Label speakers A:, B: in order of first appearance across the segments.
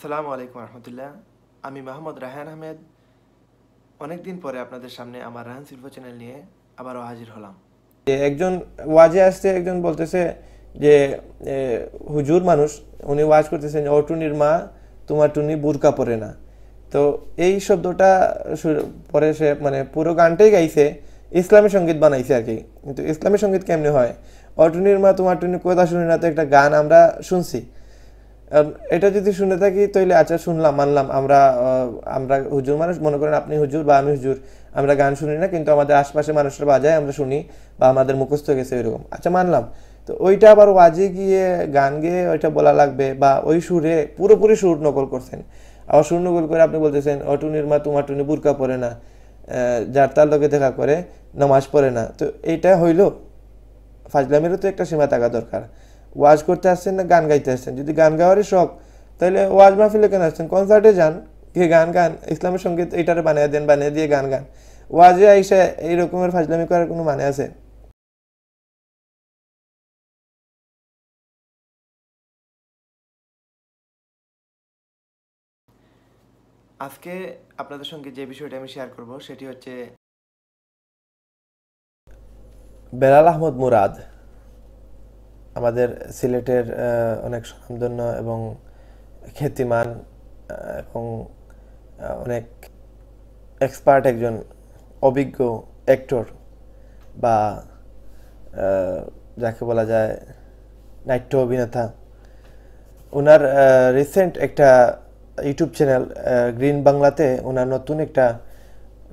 A: আসসালামু আলাইকুম রহমতুল্লাহ আমি মাহমুদ রাহান আহমেদ অনেকদিন পরে আপনাদের সামনে আমার রাহান শিল্প চ্যানেল নিয়ে আবারও হাজির হলাম একজন ওয়াজে আসতে একজন বলতেছে যে হুজুর মানুষ উনি ওয়াজ করতেছেন ও টুনির মা তোমার টুনি বুরকা পরে না তো এই শব্দটা পরে সে মানে পুরো গানটাই গাইছে ইসলামী সঙ্গীত বানাইছে আর কি কিন্তু ইসলামী সঙ্গীত কেমনি হয় অটুনির মা তোমার টুনি কথা শুনি না তো একটা গান আমরা শুনছি এটা যদি শুনে থাকি তাহলে আচ্ছা শুনলাম মানলাম আমরা আমরা হুজুর মানুষ মনে করেন আপনি হুজুর বা আমি হুজুর আমরা গান শুনি না কিন্তু আমাদের আশপাশে মানুষের বাজায় আমরা শুনি বা আমাদের মুখস্থ গেছে এরকম আচ্ছা মানলাম তো ওইটা আবার ওয়াজে গিয়ে গান গেয়ে ওইটা বলা লাগবে বা ওই সুরে পুরোপুরি সুর নকল করছেন আবার সুর নকল করে আপনি বলতেছেন অটুনির মা তোমার টুনি বুরকা পরে না যার তার লোকে দেখা করে নামাজ পড়ে না তো এইটা হইল ফাজলামেরও তো একটা সীমা থাকা দরকার ওয়াজ করতে আসছেন না গান গাইতে আসছেন যদি গান গাওয়ারই শখ তাহলে ওয়াজ মাহফিলে কেন আসছেন কনসার্টে যান কে গান গান ইসলামের সঙ্গীত এইটারে বানিয়ে দেন বানিয়ে দিয়ে গান গান ওয়াজে আইসা এই রকমের ফাজলামি করার কোনো মানে আছে আজকে আপনাদের সঙ্গে যে বিষয়টা আমি শেয়ার করব সেটি হচ্ছে বেলাল আহমদ মুরাদ আমাদের সিলেটের অনেক সুন্দর্য এবং খ্যাতিমান এবং অনেক এক্সপার্ট একজন অভিজ্ঞ অ্যাক্টর বা যাকে বলা যায় নাট্য অভিনেতা ওনার রিসেন্ট একটা ইউটিউব চ্যানেল গ্রিন বাংলাতে ওনার নতুন একটা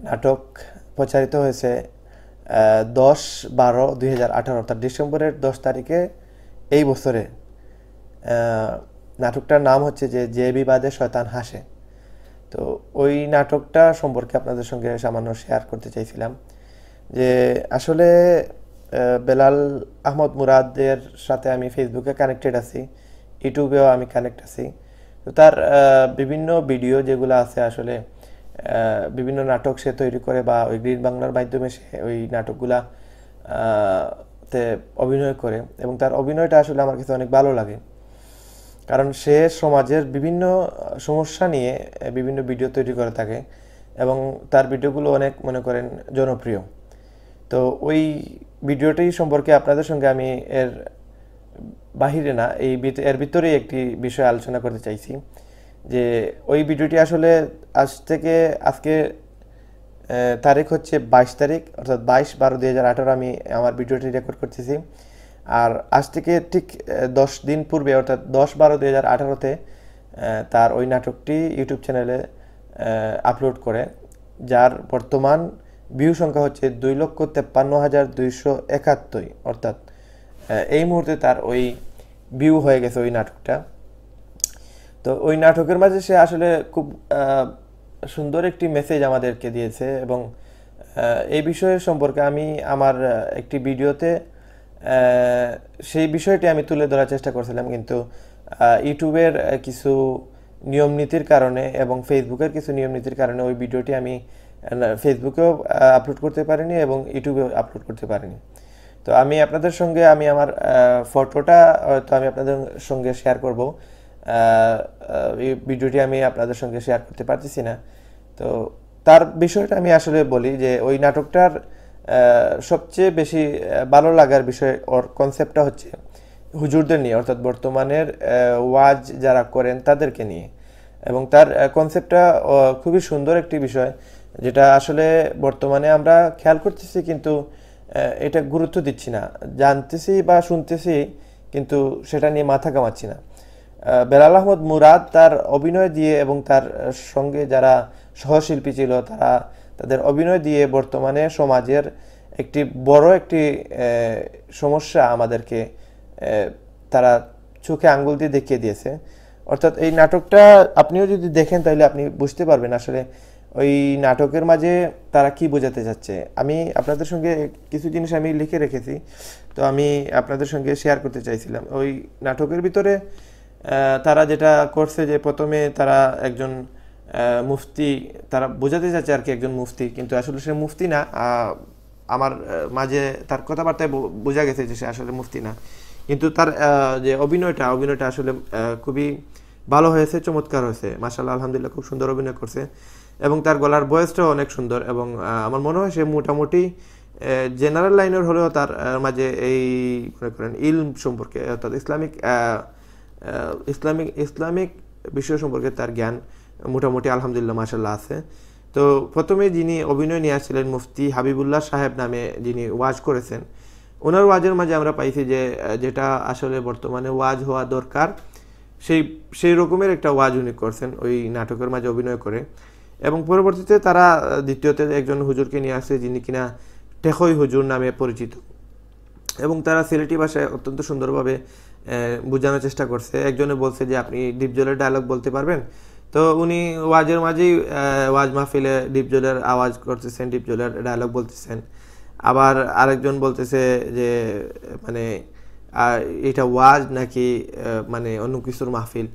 A: নাটক প্রচারিত হয়েছে দশ বারো দুই হাজার আঠারো অর্থাৎ ডিসেম্বরের দশ তারিখে এই বছরে নাটকটার নাম হচ্ছে যে যে বিবাদে শয়তান হাসে তো ওই নাটকটা সম্পর্কে আপনাদের সঙ্গে সামান্য শেয়ার করতে চাইছিলাম যে আসলে বেলাল আহমদ মুরাদের সাথে আমি ফেসবুকে কানেক্টেড আছি ইউটিউবেও আমি কানেক্ট আছি তো তার বিভিন্ন ভিডিও যেগুলো আছে আসলে বিভিন্ন নাটক সে তৈরি করে বা ওই গ্রিন বাংলার মাধ্যমে সে ওই নাটকগুলা তে অভিনয় করে এবং তার অভিনয়টা আসলে আমার কাছে অনেক ভালো লাগে কারণ সে সমাজের বিভিন্ন সমস্যা নিয়ে বিভিন্ন ভিডিও তৈরি করে থাকে এবং তার ভিডিওগুলো অনেক মনে করেন জনপ্রিয় তো ওই ভিডিওটি সম্পর্কে আপনাদের সঙ্গে আমি এর বাহিরে না এই এর ভিতরেই একটি বিষয় আলোচনা করতে চাইছি যে ওই ভিডিওটি আসলে আজ থেকে আজকে তারিখ হচ্ছে বাইশ তারিখ অর্থাৎ বাইশ বারো দুই হাজার আঠারো আমি আমার ভিডিওটি রেকর্ড করতেছি আর আজ থেকে ঠিক দশ দিন পূর্বে অর্থাৎ দশ বারো দুই হাজার আঠারোতে তার ওই নাটকটি ইউটিউব চ্যানেলে আপলোড করে যার বর্তমান ভিউ সংখ্যা হচ্ছে দুই লক্ষ তেপ্পান্ন হাজার দুইশো একাত্তর অর্থাৎ এই মুহূর্তে তার ওই ভিউ হয়ে গেছে ওই নাটকটা তো ওই নাটকের মাঝে সে আসলে খুব সুন্দর একটি মেসেজ আমাদেরকে দিয়েছে এবং এই বিষয়ের সম্পর্কে আমি আমার একটি ভিডিওতে সেই বিষয়টি আমি তুলে ধরার চেষ্টা করছিলাম কিন্তু ইউটিউবের কিছু নিয়ম নীতির কারণে এবং ফেসবুকের কিছু নিয়ম নীতির কারণে ওই ভিডিওটি আমি ফেসবুকেও আপলোড করতে পারিনি এবং ইউটিউবেও আপলোড করতে পারিনি তো আমি আপনাদের সঙ্গে আমি আমার ফটোটা হয়তো আমি আপনাদের সঙ্গে শেয়ার করব ভিডিওটি আমি আপনাদের সঙ্গে শেয়ার করতে পারতেছি না তো তার বিষয়টা আমি আসলে বলি যে ওই নাটকটার সবচেয়ে বেশি ভালো লাগার বিষয় ওর কনসেপ্টটা হচ্ছে হুজুরদের নিয়ে অর্থাৎ বর্তমানের ওয়াজ যারা করেন তাদেরকে নিয়ে এবং তার কনসেপ্টটা খুবই সুন্দর একটি বিষয় যেটা আসলে বর্তমানে আমরা খেয়াল করতেছি কিন্তু এটা গুরুত্ব দিচ্ছি না জানতেছি বা শুনতেছি কিন্তু সেটা নিয়ে মাথা কামাচ্ছি না বেলাল আহমদ মুরাদ তার অভিনয় দিয়ে এবং তার সঙ্গে যারা সহশিল্পী ছিল তারা তাদের অভিনয় দিয়ে বর্তমানে সমাজের একটি বড় একটি সমস্যা আমাদেরকে তারা চোখে আঙ্গুল দিয়ে দেখিয়ে দিয়েছে অর্থাৎ এই নাটকটা আপনিও যদি দেখেন তাহলে আপনি বুঝতে পারবেন আসলে ওই নাটকের মাঝে তারা কি বোঝাতে চাচ্ছে আমি আপনাদের সঙ্গে কিছু জিনিস আমি লিখে রেখেছি তো আমি আপনাদের সঙ্গে শেয়ার করতে চাইছিলাম ওই নাটকের ভিতরে তারা যেটা করছে যে প্রথমে তারা একজন মুফতি তারা বোঝাতে চাচ্ছে আর কি একজন মুফতি কিন্তু আসলে সে মুফতি না আমার মাঝে তার কথাবার্তায় বোঝা গেছে যে সে আসলে মুফতি না কিন্তু তার যে অভিনয়টা অভিনয়টা আসলে খুবই ভালো হয়েছে চমৎকার হয়েছে মাসাল্লাহ আলহামদুলিল্লাহ খুব সুন্দর অভিনয় করছে এবং তার গলার বয়সটাও অনেক সুন্দর এবং আমার মনে হয় সে মোটামুটি জেনারেল লাইনের হলেও তার মাঝে এই মনে করেন ইলম সম্পর্কে অর্থাৎ ইসলামিক ইসলামিক ইসলামিক বিষয় সম্পর্কে তার জ্ঞান মোটামুটি আলহামদুলিল্লাহ মাসাল্লাহ আছে তো প্রথমে যিনি অভিনয় নিয়ে আসছিলেন মুফতি হাবিবুল্লাহ সাহেব নামে যিনি ওয়াজ করেছেন ওনার ওয়াজের মাঝে আমরা পাইছি যে যেটা আসলে বর্তমানে ওয়াজ হওয়া দরকার সেই সেই রকমের একটা ওয়াজ উনি করছেন ওই নাটকের মাঝে অভিনয় করে এবং পরবর্তীতে তারা দ্বিতীয়তে একজন হুজুরকে নিয়ে আসে যিনি কিনা টেকই হুজুর নামে পরিচিত এবং তারা সিলেটি ভাষায় অত্যন্ত সুন্দরভাবে বোঝানোর চেষ্টা করছে একজনে বলছে যে আপনি ডিপজলের ডায়লগ বলতে পারবেন তো উনি ওয়াজের মাঝেই ওয়াজ মাহফিলে ডিপজলের আওয়াজ করতেছেন ডিপজলের ডায়লগ বলতেছেন আবার আরেকজন বলতেছে যে মানে এটা ওয়াজ নাকি মানে অন্য কিছুর মাহফিল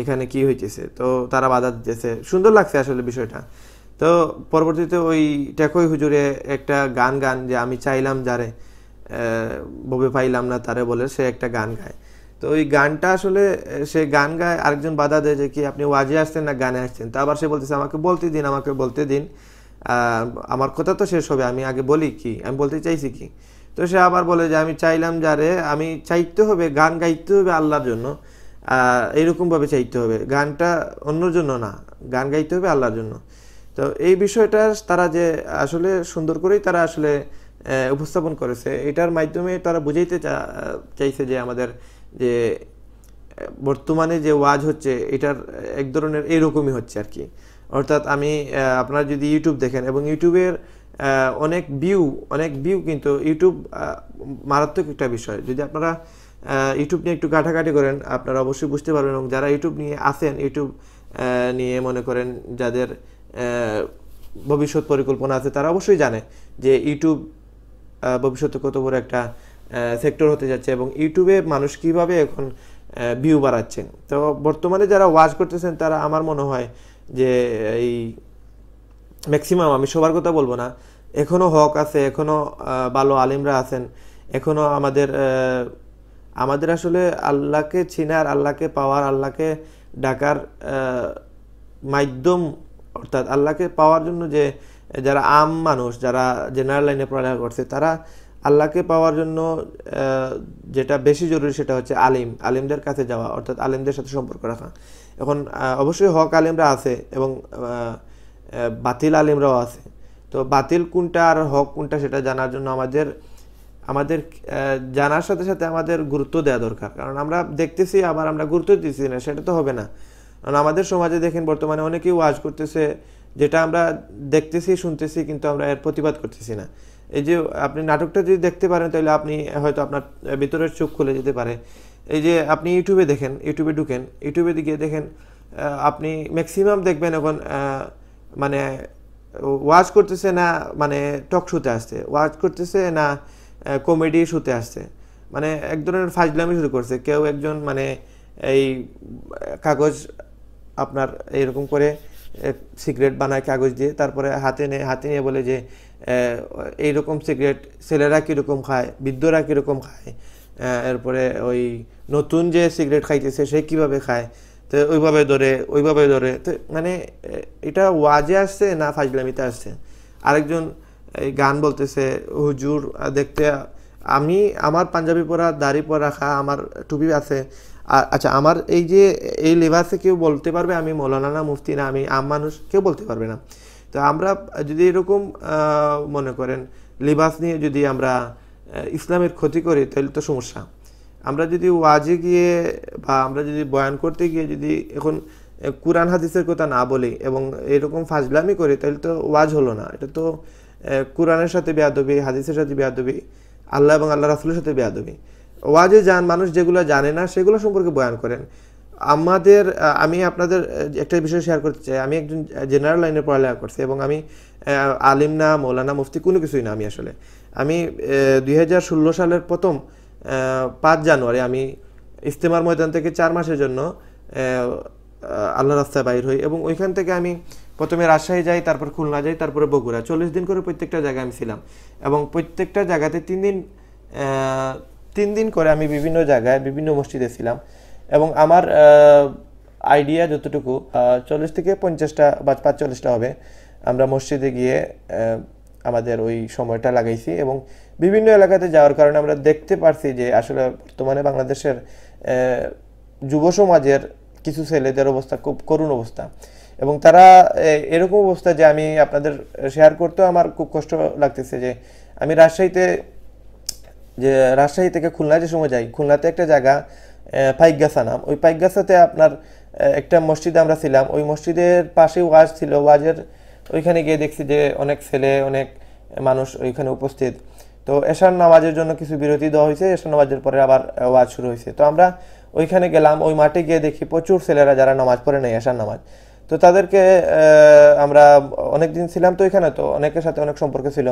A: এখানে কি হইতেছে তো তারা বাধা দিতেছে সুন্দর লাগছে আসলে বিষয়টা তো পরবর্তীতে ওই টেকই হুজুরে একটা গান গান যে আমি চাইলাম যারে ববে পাইলাম না তারে বলে সে একটা গান গায় তো ওই গানটা আসলে সে গান গায় আরেকজন বাধা দেয় যে কি আপনি ওয়াজে আসছেন না গানে আসছেন তো আবার সে বলতেছে আমাকে বলতে দিন আমাকে বলতে দিন আমার কথা তো শেষ হবে আমি আগে বলি কি আমি বলতে চাইছি কি তো সে আবার বলে যে আমি চাইলাম যারে আমি চাইতে হবে গান গাইতে হবে আল্লাহর জন্য এইরকমভাবে চাইতে হবে গানটা অন্যর জন্য না গান গাইতে হবে আল্লাহর জন্য তো এই বিষয়টা তারা যে আসলে সুন্দর করেই তারা আসলে উপস্থাপন করেছে এটার মাধ্যমে তারা বুঝাইতে চাইছে যে আমাদের যে বর্তমানে যে ওয়াজ হচ্ছে এটার এক ধরনের এরকমই হচ্ছে আর কি অর্থাৎ আমি আপনারা যদি ইউটিউব দেখেন এবং ইউটিউবের অনেক ভিউ অনেক ভিউ কিন্তু ইউটিউব মারাত্মক একটা বিষয় যদি আপনারা ইউটিউব নিয়ে একটু কাটাকাটি করেন আপনারা অবশ্যই বুঝতে পারবেন এবং যারা ইউটিউব নিয়ে আসেন ইউটিউব নিয়ে মনে করেন যাদের ভবিষ্যৎ পরিকল্পনা আছে তারা অবশ্যই জানে যে ইউটিউব ভবিষ্যতে কত বড় একটা সেক্টর হতে যাচ্ছে এবং ইউটিউবে মানুষ কীভাবে এখন ভিউ বাড়াচ্ছেন তো বর্তমানে যারা ওয়াচ করতেছেন তারা আমার মনে হয় যে এই ম্যাক্সিমাম আমি সবার কথা বলবো না এখনও হক আছে এখনও ভালো আলিমরা আছেন এখনও আমাদের আমাদের আসলে আল্লাহকে চিনার আল্লাহকে পাওয়ার আল্লাহকে ডাকার মাধ্যম অর্থাৎ আল্লাহকে পাওয়ার জন্য যে যারা আম মানুষ যারা জেনারেল লাইনে পড়ালেখা করছে তারা আল্লাহকে পাওয়ার জন্য যেটা বেশি জরুরি সেটা হচ্ছে আলিম আলিমদের কাছে যাওয়া অর্থাৎ আলিমদের সাথে সম্পর্ক রাখা এখন অবশ্যই হক আলিমরা আছে এবং বাতিল আলিমরাও আছে তো বাতিল কোনটা আর হক কোনটা সেটা জানার জন্য আমাদের আমাদের জানার সাথে সাথে আমাদের গুরুত্ব দেওয়া দরকার কারণ আমরা দেখতেছি আবার আমরা গুরুত্ব দিচ্ছি না সেটা তো হবে না কারণ আমাদের সমাজে দেখেন বর্তমানে অনেকেই ওয়াজ করতেছে যেটা আমরা দেখতেছি শুনতেছি কিন্তু আমরা এর প্রতিবাদ করতেছি না এই যে আপনি নাটকটা যদি দেখতে পারেন তাহলে আপনি হয়তো আপনার ভিতরের চোখ খুলে যেতে পারে এই যে আপনি ইউটিউবে দেখেন ইউটিউবে ঢুকেন ইউটিউবে গিয়ে দেখেন আপনি ম্যাক্সিমাম দেখবেন এখন মানে ওয়াচ করতেছে না মানে টক শুতে আসছে ওয়াচ করতেছে না কমেডি শুতে আসছে মানে এক ধরনের ফাজলামি শুরু করছে কেউ একজন মানে এই কাগজ আপনার এইরকম করে সিগারেট বানায় কাগজ দিয়ে তারপরে হাতে নিয়ে হাতে নিয়ে বলে যে এইরকম সিগারেট ছেলেরা কীরকম খায় বৃদ্ধরা কীরকম খায় এরপরে ওই নতুন যে সিগারেট খাইতেছে সে কিভাবে খায় তো ওইভাবে ধরে ওইভাবে ধরে তো মানে এটা ওয়াজে আসছে না ফাজলামিতে আসছে আরেকজন এই গান বলতেছে হুজুর দেখতে আমি আমার পাঞ্জাবি পরা দাড়ি পরা রাখা আমার টুপি আছে আর আচ্ছা আমার এই যে এই লেভাসে কেউ বলতে পারবে আমি মৌলানা মুফতি না আমি আম মানুষ কেউ বলতে পারবে না তো আমরা যদি এরকম মনে করেন লেবাস নিয়ে যদি আমরা ইসলামের ক্ষতি করি তাহলে তো সমস্যা আমরা যদি ওয়াজে গিয়ে বা আমরা যদি বয়ান করতে গিয়ে যদি এখন কোরআন হাদিসের কথা না বলি এবং এরকম ফাজলামি করি তাহলে তো ওয়াজ হলো না এটা তো কোরআনের সাথে বেয়াদবি হাদিসের সাথে বেয়াদবি আল্লাহ এবং আল্লাহ রাসুলের সাথে বেয়াদবি ওয়াজে যান মানুষ যেগুলো জানে না সেগুলো সম্পর্কে বয়ান করেন আমাদের আমি আপনাদের একটা বিষয় শেয়ার করতে চাই আমি একজন জেনারেল লাইনে পড়ালেখা করছি এবং আমি আলিম না মৌলানা মুফতি কোনো কিছুই না আমি আসলে আমি দুই সালের প্রথম পাঁচ জানুয়ারি আমি ইস্তেমার ময়দান থেকে চার মাসের জন্য আল্লাহ রাস্তায় বাইর হই এবং ওইখান থেকে আমি প্রথমে রাজশাহী যাই তারপর খুলনা যাই তারপরে বগুড়া চল্লিশ দিন করে প্রত্যেকটা জায়গায় আমি ছিলাম এবং প্রত্যেকটা জায়গাতে তিন দিন তিন দিন করে আমি বিভিন্ন জায়গায় বিভিন্ন মসজিদে ছিলাম এবং আমার আইডিয়া যতটুকু চল্লিশ থেকে পঞ্চাশটা বা পাঁচচল্লিশটা হবে আমরা মসজিদে গিয়ে আমাদের ওই সময়টা লাগাইছি এবং বিভিন্ন এলাকাতে যাওয়ার কারণে আমরা দেখতে পারছি যে আসলে বর্তমানে বাংলাদেশের যুব সমাজের কিছু ছেলেদের অবস্থা খুব করুণ অবস্থা এবং তারা এরকম অবস্থা যে আমি আপনাদের শেয়ার করতেও আমার খুব কষ্ট লাগতেছে যে আমি রাজশাহীতে যে রাজশাহী থেকে খুলনা যে সময় যাই খুলনাতে একটা জায়গা পাইকগাছা নাম ওই পাইকগাছাতে আপনার একটা মসজিদে আমরা ছিলাম ওই মসজিদের পাশে ওয়াজ ছিল ওয়াজের ওইখানে গিয়ে দেখছি যে অনেক ছেলে অনেক মানুষ ওইখানে উপস্থিত তো এশার নামাজের জন্য কিছু বিরতি দেওয়া হয়েছে এশার নামাজের পরে আবার ওয়াজ শুরু হয়েছে তো আমরা ওইখানে গেলাম ওই মাঠে গিয়ে দেখি প্রচুর ছেলেরা যারা নামাজ পড়ে নেই এশার নামাজ তো তাদেরকে আমরা অনেক দিন ছিলাম তো এখানে তো অনেকের সাথে অনেক সম্পর্ক ছিল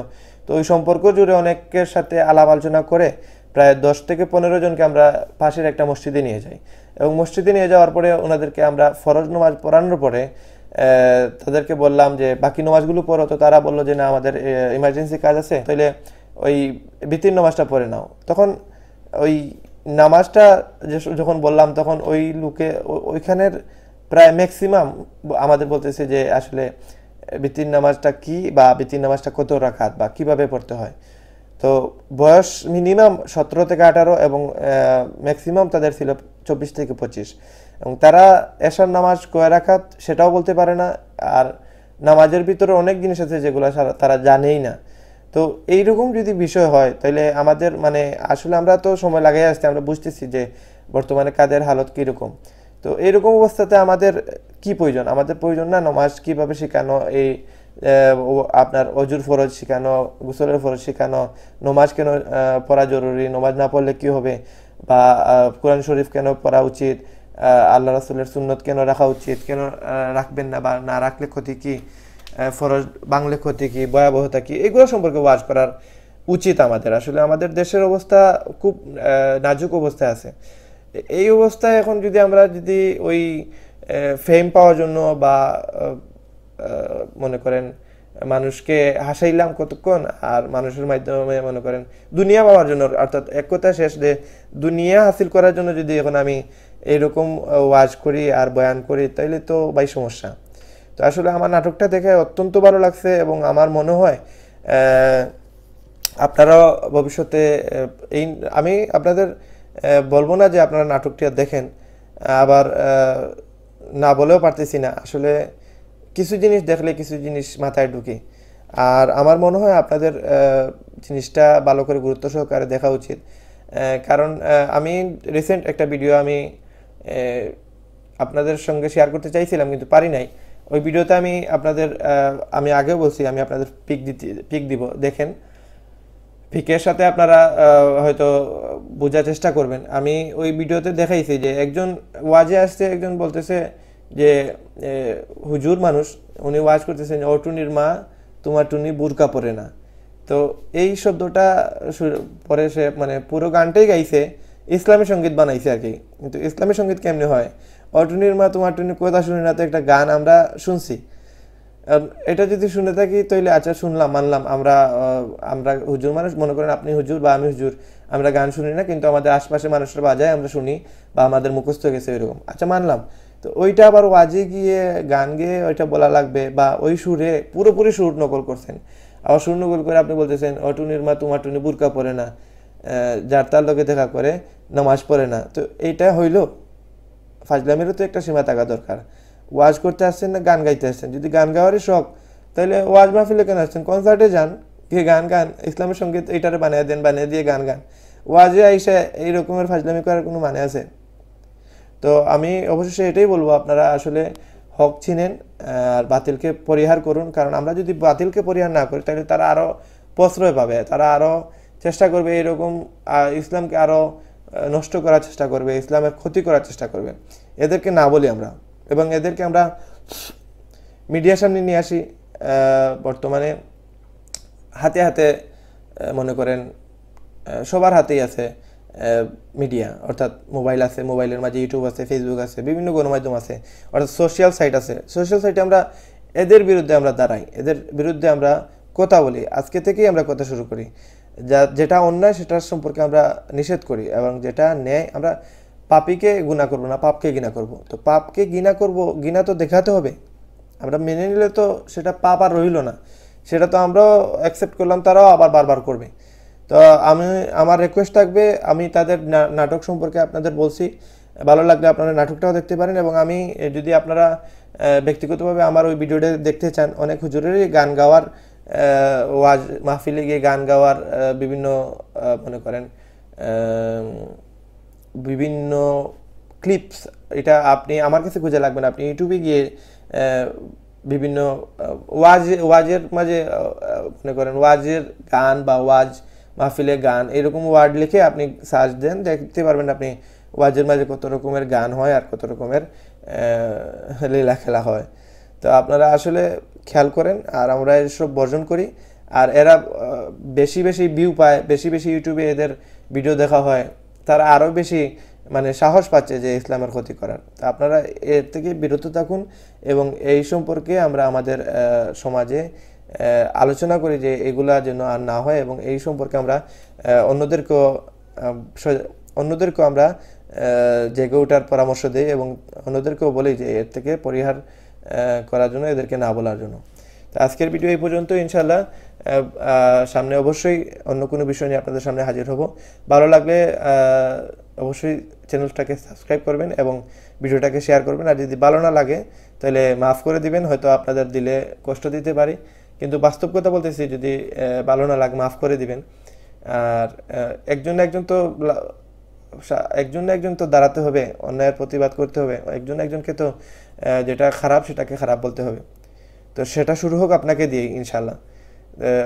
A: তো ওই সম্পর্ক জুড়ে অনেকের সাথে আলাপ আলোচনা করে প্রায় দশ থেকে পনেরো জনকে আমরা পাশের একটা মসজিদে নিয়ে যাই এবং মসজিদে নিয়ে যাওয়ার পরে ওনাদেরকে আমরা ফরজ নামাজ পড়ানোর পরে তাদেরকে বললাম যে বাকি নামাজগুলো পড়ো তো তারা বললো যে না আমাদের ইমার্জেন্সি কাজ আছে তাহলে ওই বিতির নমাজটা পড়ে নাও তখন ওই নামাজটা যখন বললাম তখন ওই লোকে ওইখানের প্রায় ম্যাক্সিমাম আমাদের বলতেছে যে আসলে বিতির নামাজটা কি বা বিতির নামাজটা কত রাখাত বা কিভাবে পড়তে হয় তো বয়স মিনিমাম সতেরো থেকে আঠারো এবং ম্যাক্সিমাম তাদের ছিল চব্বিশ থেকে পঁচিশ এবং তারা এসার নামাজ কয় রাখাত সেটাও বলতে পারে না আর নামাজের ভিতরে অনেক জিনিস আছে যেগুলো তারা জানেই না তো এইরকম যদি বিষয় হয় তাহলে আমাদের মানে আসলে আমরা তো সময় লাগাই আসতে আমরা বুঝতেছি যে বর্তমানে কাদের হালত কীরকম তো এরকম অবস্থাতে আমাদের কি প্রয়োজন আমাদের প্রয়োজন না নমাজ কিভাবে শেখানো এই আপনার অজুর ফরজ শেখানো গোসলের ফরজ শেখানো নমাজ কেন পড়া জরুরি নমাজ না পড়লে কি হবে বা কোরআন শরীফ কেন পড়া উচিত আল্লাহ রসুলের সুন্নত কেন রাখা উচিত কেন রাখবেন না বা না রাখলে ক্ষতি কি ফরজ বাংলে ক্ষতি কি ভয়াবহতা কি এগুলো সম্পর্কে ওয়াজ করার উচিত আমাদের আসলে আমাদের দেশের অবস্থা খুব নাজুক অবস্থায় আছে এই অবস্থায় এখন যদি আমরা যদি ওই ফেম পাওয়ার জন্য বা মনে করেন মানুষকে হাসাইলাম কতক্ষণ আর মানুষের মাধ্যমে মনে করেন দুনিয়া পাওয়ার জন্য অর্থাৎ এক কথা শেষ যে দুনিয়া হাসিল করার জন্য যদি এখন আমি এরকম ওয়াজ করি আর বয়ান করি তাইলে তো বাই সমস্যা তো আসলে আমার নাটকটা দেখে অত্যন্ত ভালো লাগছে এবং আমার মনে হয় আপনারা ভবিষ্যতে এই আমি আপনাদের বলবো না যে আপনারা নাটকটি আর দেখেন আবার না বলেও পারতেছি না আসলে কিছু জিনিস দেখলে কিছু জিনিস মাথায় ঢুকি আর আমার মনে হয় আপনাদের জিনিসটা ভালো করে গুরুত্ব সহকারে দেখা উচিত কারণ আমি রিসেন্ট একটা ভিডিও আমি আপনাদের সঙ্গে শেয়ার করতে চাইছিলাম কিন্তু পারি নাই ওই ভিডিওতে আমি আপনাদের আমি আগেও বলছি আমি আপনাদের পিক দিতে পিক দিব দেখেন ফিকের সাথে আপনারা হয়তো বোঝার চেষ্টা করবেন আমি ওই ভিডিওতে দেখাইছি যে একজন ওয়াজে আসছে একজন বলতেছে যে হুজুর মানুষ উনি ওয়াজ করতেছেন ও টুনির মা তোমার টুনি বুরকা পরে না তো এই শব্দটা পরে সে মানে পুরো গানটাই গাইছে ইসলামী সঙ্গীত বানাইছে আর কি কিন্তু ইসলামী সঙ্গীত কেমনি হয় অটুনির মা তোমার টুনি কথা শুনি না তো একটা গান আমরা শুনছি এটা যদি শুনে থাকি তাহলে আচ্ছা শুনলাম মানলাম আমরা আমরা হুজুর মানুষ মনে করেন আপনি হুজুর বা আমি হুজুর আমরা গান শুনি না কিন্তু আমাদের আশপাশে মানুষের বাজায় আমরা শুনি বা আমাদের মুখস্থ গেছে এরকম আচ্ছা মানলাম তো ওইটা আবার ওয়াজে গিয়ে গান গেয়ে ওইটা বলা লাগবে বা ওই সুরে পুরোপুরি সুর নকল করছেন আবার সুর নকল করে আপনি বলতেছেন অটুনির মা তোমার টুনি বুরকা পরে না যার তার লোকে দেখা করে নামাজ পড়ে না তো এইটা হইল ফাজলামেরও তো একটা সীমা থাকা দরকার ওয়াজ করতে আসছেন না গান গাইতে আসছেন যদি গান গাওয়ারই শখ তাহলে ওয়াজ মাহফিলে কেন আসছেন কনসার্টে যান কে গান গান ইসলামের সঙ্গীত এইটারে বানিয়ে দেন বানিয়ে দিয়ে গান গান ওয়াজে আইসা এই রকমের ফাজলামি করার কোনো মানে আছে তো আমি অবশ্যই এটাই বলবো আপনারা আসলে হক চিনেন আর বাতিলকে পরিহার করুন কারণ আমরা যদি বাতিলকে পরিহার না করি তাহলে তারা আরও প্রশ্রয় পাবে তারা আরও চেষ্টা করবে এরকম ইসলামকে আরও নষ্ট করার চেষ্টা করবে ইসলামের ক্ষতি করার চেষ্টা করবে এদেরকে না বলি আমরা এবং এদেরকে আমরা মিডিয়ার সামনে নিয়ে আসি বর্তমানে হাতে হাতে মনে করেন সবার হাতেই আছে মিডিয়া অর্থাৎ মোবাইল আছে মোবাইলের মাঝে ইউটিউব আছে ফেসবুক আছে বিভিন্ন গণমাধ্যম আছে অর্থাৎ সোশ্যাল সাইট আছে সোশ্যাল সাইটে আমরা এদের বিরুদ্ধে আমরা দাঁড়াই এদের বিরুদ্ধে আমরা কথা বলি আজকে থেকেই আমরা কথা শুরু করি যা যেটা অন্যায় সেটার সম্পর্কে আমরা নিষেধ করি এবং যেটা ন্যায় আমরা পাপিকে গুণা করব না পাপকে গিনা করব তো পাপকে গিনা করব গিনা তো দেখাতে হবে আমরা মেনে নিলে তো সেটা পাপ আর রইল না সেটা তো আমরাও অ্যাকসেপ্ট করলাম তারাও আবার বারবার করবে তো আমি আমার রিকোয়েস্ট থাকবে আমি তাদের নাটক সম্পর্কে আপনাদের বলছি ভালো লাগলে আপনারা নাটকটাও দেখতে পারেন এবং আমি যদি আপনারা ব্যক্তিগতভাবে আমার ওই ভিডিওটা দেখতে চান অনেক হুজুরেরই গান গাওয়ার ওয়াজ মাহফিলে গিয়ে গান গাওয়ার বিভিন্ন মনে করেন বিভিন্ন ক্লিপস এটা আপনি আমার কাছে খুঁজে লাগবেন আপনি ইউটিউবে গিয়ে বিভিন্ন ওয়াজ ওয়াজের মাঝে মনে করেন ওয়াজের গান বা ওয়াজ মাহফিলে গান এরকম ওয়ার্ড লিখে আপনি সার্চ দেন দেখতে পারবেন আপনি ওয়াজের মাঝে কত রকমের গান হয় আর কত রকমের লীলা খেলা হয় তো আপনারা আসলে খেয়াল করেন আর আমরা এসব বর্জন করি আর এরা বেশি বেশি ভিউ পায় বেশি বেশি ইউটিউবে এদের ভিডিও দেখা হয় তারা আরও বেশি মানে সাহস পাচ্ছে যে ইসলামের ক্ষতি করার আপনারা এর থেকে বিরত থাকুন এবং এই সম্পর্কে আমরা আমাদের সমাজে আলোচনা করি যে এগুলা যেন আর না হয় এবং এই সম্পর্কে আমরা অন্যদেরকেও অন্যদেরকেও আমরা জেগে ওঠার পরামর্শ দিই এবং অন্যদেরকেও বলি যে এর থেকে পরিহার করার জন্য এদেরকে না বলার জন্য তো আজকের ভিডিও এই পর্যন্ত ইনশাল্লাহ সামনে অবশ্যই অন্য কোনো বিষয় নিয়ে আপনাদের সামনে হাজির হব ভালো লাগলে অবশ্যই চ্যানেলটাকে সাবস্ক্রাইব করবেন এবং ভিডিওটাকে শেয়ার করবেন আর যদি ভালো না লাগে তাহলে মাফ করে দিবেন হয়তো আপনাদের দিলে কষ্ট দিতে পারি কিন্তু বাস্তব কথা বলতেছি যদি ভালো না লাগে মাফ করে দিবেন আর একজন একজন তো একজন না একজন তো দাঁড়াতে হবে অন্যায়ের প্রতিবাদ করতে হবে একজন একজনকে তো যেটা খারাপ সেটাকে খারাপ বলতে হবে তো সেটা শুরু হোক আপনাকে দিয়ে ইনশাল্লাহ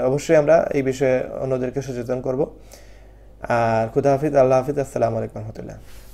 A: অবশ্যই আমরা এই বিষয়ে অন্যদেরকে সচেতন করব আর খুদা হাফিজ আল্লাহ হাফিজ আসসালামু আলাইকুম রহমতুল্লাহ